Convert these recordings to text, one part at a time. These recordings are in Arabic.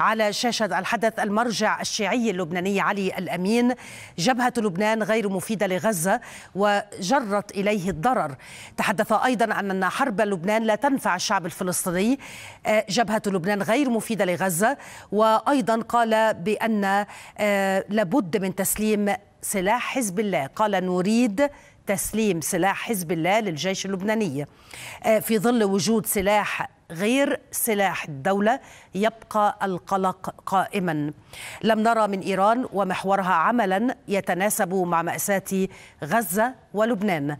على شاشة الحدث المرجع الشيعي اللبناني علي الأمين جبهة لبنان غير مفيدة لغزة وجرت إليه الضرر تحدث أيضا عن أن حرب لبنان لا تنفع الشعب الفلسطيني آه، جبهة لبنان غير مفيدة لغزة وأيضا قال بأن آه، لابد من تسليم سلاح حزب الله قال نريد تسليم سلاح حزب الله للجيش اللبناني آه، في ظل وجود سلاح غير سلاح الدولة يبقى القلق قائما لم نرى من إيران ومحورها عملا يتناسب مع مأساة غزة ولبنان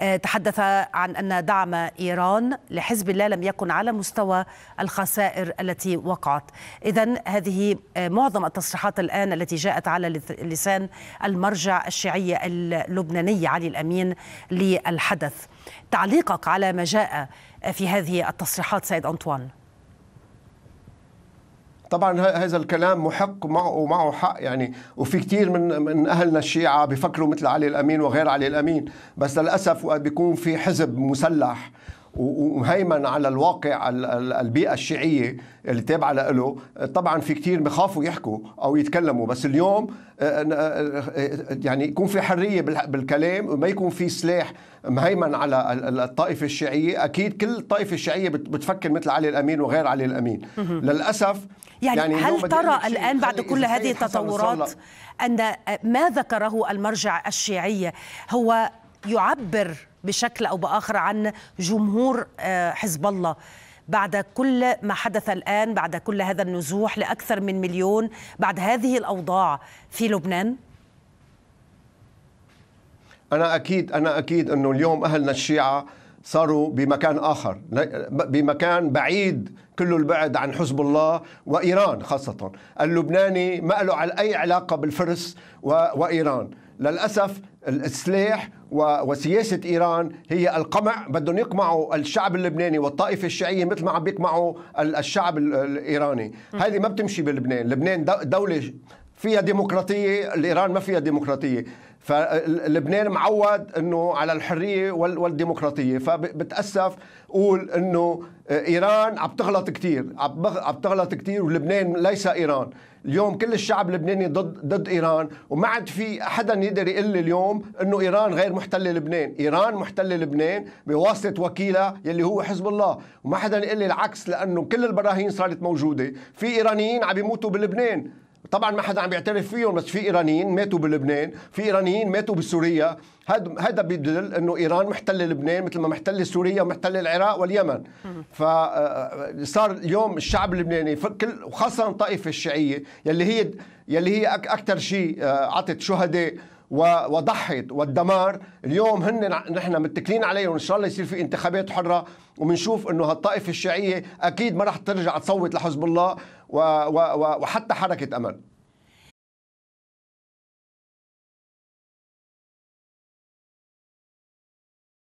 آه، تحدث عن أن دعم إيران لحزب الله لم يكن على مستوى الخسائر التي وقعت إذا هذه آه، معظم التصريحات الآن التي جاءت على لسان المرجع الشيعي اللبناني علي الأمين للحدث تعليقك على ما جاء في هذه التصريحات سيد أنطوان طبعا هذا الكلام محق ومعه حق يعني وفي كثير من من اهلنا الشيعه بفكروا مثل علي الامين وغير علي الامين بس للاسف بيكون في حزب مسلح ومهيمن على الواقع البيئة الشيعية اللي تابعة له طبعا في كتير بخافوا يحكوا أو يتكلموا بس اليوم آه، آه، آه، يعني يكون في حرية بالكلام وما يكون في سلاح مهيمن على الطائفة الشيعية أكيد كل الطائفة الشيعية بتفكر مثل علي الأمين وغير علي الأمين للأسف يعني, يعني هل ترى الآن بعد كل هذه التطورات أن ما ذكره المرجع الشيعي هو يعبر بشكل او باخر عن جمهور آه، حزب الله بعد كل ما حدث الان بعد كل هذا النزوح لاكثر من مليون بعد هذه الاوضاع في لبنان؟ انا اكيد انا اكيد انه اليوم اهلنا الشيعه صاروا بمكان آخر بمكان بعيد كل البعد عن حزب الله وإيران خاصة اللبناني ما له على أي علاقة بالفرس وإيران للأسف السلاح وسياسة إيران هي القمع بدهم يقمعوا الشعب اللبناني والطائفة الشيعية مثل ما عم بيقمعوا الشعب الإيراني هذه ما بتمشي بلبنان لبنان دولة فيها ديمقراطية الإيران ما فيها ديمقراطية فلبنان معود انه على الحريه والديمقراطيه فبتاسف قول انه ايران عم تغلط كثير عم تغلط كثير ولبنان ليس ايران اليوم كل الشعب اللبناني ضد ضد ايران وما عاد في حدا يقدر يقول لي اليوم انه ايران غير محتله لبنان، ايران محتله لبنان بواسطه وكيلها يلي هو حزب الله، وما حدا يقول لي العكس لانه كل البراهين صارت موجوده، في ايرانيين عم يموتوا بلبنان طبعا ما حدا عم بيعترف فيهم بس في ايرانيين ماتوا بلبنان في ايرانيين ماتوا بسوريا هذا هذا بيدل انه ايران محتله لبنان مثل ما محتله سوريا ومحتله العراق واليمن فصار آه، آه، اليوم الشعب اللبناني كل وخاصه الطائفه الشيعيه يلي هي يلي هي اكثر شيء آه، عطت شهداء وضحت والدمار اليوم هن نحن متكلين عليهم وان شاء الله يصير في انتخابات حره وبنشوف انه هالطائفه الشيعيه اكيد ما راح ترجع تصوت لحزب الله وحتى حركه امل